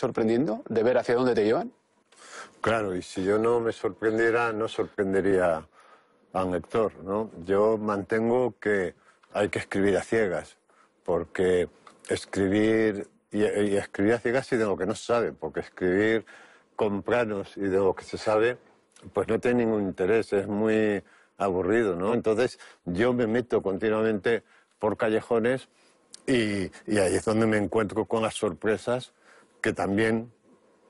sorprendiendo de ver hacia dónde te llevan? Claro, y si yo no me sorprendiera, no sorprendería a un lector, ¿no? Yo mantengo que hay que escribir a ciegas, porque escribir y, escribir a ciegas y de lo que no se sabe, porque escribir con planos y de lo que se sabe, pues no tiene ningún interés, es muy aburrido, ¿no? Entonces yo me meto continuamente por callejones y, y ahí es donde me encuentro con las sorpresas que también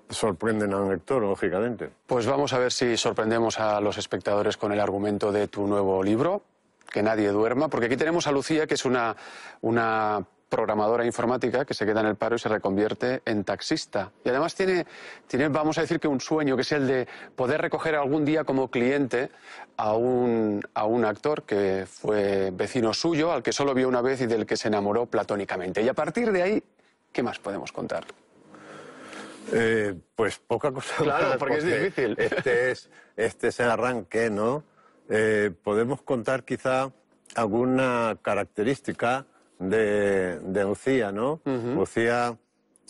sorprenden un lector, lógicamente. Pues vamos a ver si sorprendemos a los espectadores con el argumento de tu nuevo libro, Que nadie duerma, porque aquí tenemos a Lucía, que es una, programadora informática que se queda en el paro y se reconvierte en taxista. Y además tiene, tiene, vamos a decir que un sueño, que es el de poder recoger algún día como cliente a un, a un actor que fue vecino suyo, al que solo vio una vez y del que se enamoró platónicamente. Y a partir de ahí, ¿qué más podemos contar? Eh, pues poca cosa. Claro, porque, es difícil. Este es, este el arranque, ¿no? Eh, podemos contar quizá alguna característica de, de Lucía, ¿no? Lucía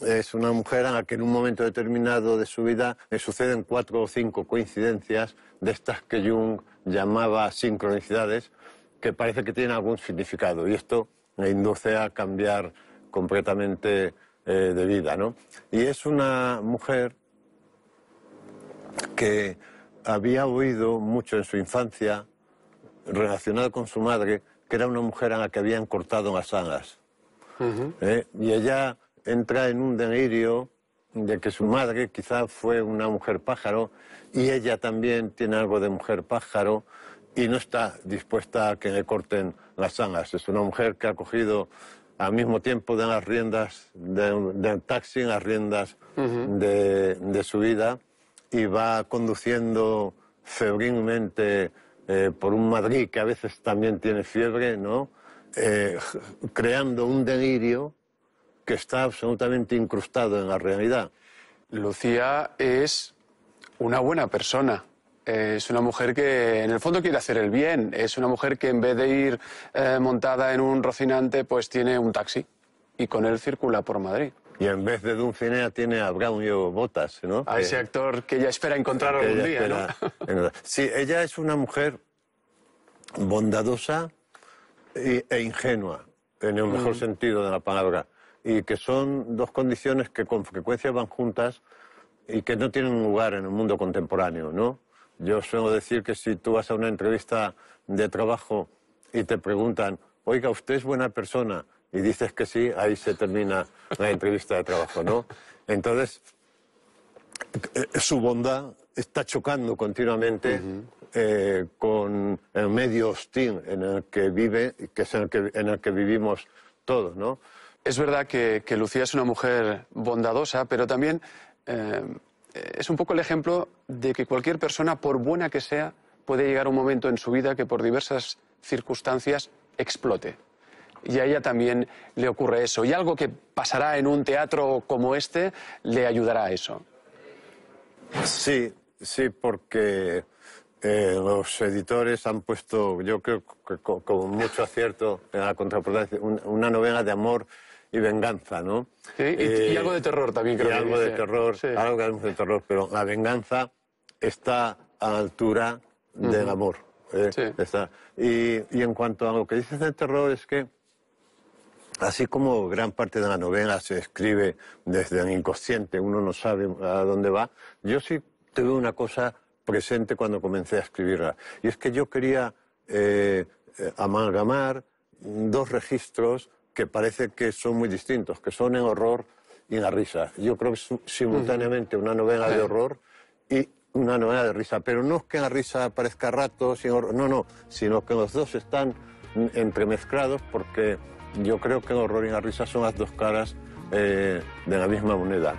es una mujer a la que en un momento determinado de su vida le suceden cuatro o cinco coincidencias de estas que Jung llamaba sincronicidades, que parece que tienen algún significado. Y esto le induce a cambiar completamente eh, de vida, ¿no? Y es una mujer que había oído mucho en su infancia, relacionada con su madre, que era una mujer a la que habían cortado las alas. ¿Eh? Y ella entra en un delirio de que su madre quizá fue una mujer pájaro y ella también tiene algo de mujer pájaro y no está dispuesta a que le corten las alas. Es una mujer que ha cogido al mismo tiempo de las riendas del taxi, las riendas de, su vida y va conduciendo febrilmente eh, por un Madrid que a veces también tiene fiebre, ¿no? Eh, creando un delirio que está absolutamente incrustado en la realidad. Lucía es una buena persona. Es una mujer que en el fondo quiere hacer el bien. Es una mujer que en vez de ir eh, montada en un rocinante, pues tiene un taxi y con él circula por Madrid. Y en vez de Dulcinea tiene a y Botas, ¿no? A ese eh, actor que ella espera encontrar algún día, ¿no? sí, ella es una mujer bondadosa e ingenua, en el mejor mm. sentido de la palabra, y que son dos condiciones que con frecuencia van juntas y que no tienen lugar en el mundo contemporáneo, ¿no? Yo suelo decir que si tú vas a una entrevista de trabajo y te preguntan, oiga, usted es buena persona, y dices que sí, ahí se termina la entrevista de trabajo, ¿no? Entonces, eh, su bondad está chocando continuamente eh, con el medio hostil en el que vive, que es en el que, en el que vivimos todos, ¿no? Es verdad que, Lucía es una mujer bondadosa, pero también eh, es un poco el ejemplo de que cualquier persona, por buena que sea, puede llegar un momento en su vida que por diversas circunstancias explote. Y a ella también le ocurre eso. Y algo que pasará en un teatro como este le ayudará a eso. Sí, sí, porque eh, los editores han puesto, yo creo que con, mucho acierto, en la una novela de amor y venganza, ¿no? Sí, y, eh, algo de terror también creo y algo de terror, sí. algo que de terror, pero la venganza está a la altura del amor. ¿eh? sí. está. Y, y, en cuanto a lo que dices del terror es que, así como gran parte de la novela se escribe desde el inconsciente, uno no sabe a dónde va, yo sí tuve una cosa presente cuando comencé a escribirla. Y es que yo quería eh, eh, amalgamar dos registros que parece que son muy distintos, que son en horror y en la risa. Yo creo que simultáneamente una novela de horror y una novela de risa. Pero no es que la risa aparezca a ratos, horror, no, no, sino que los dos están entremezclados porque yo creo que el horror y la risa son las dos caras eh, de la misma moneda.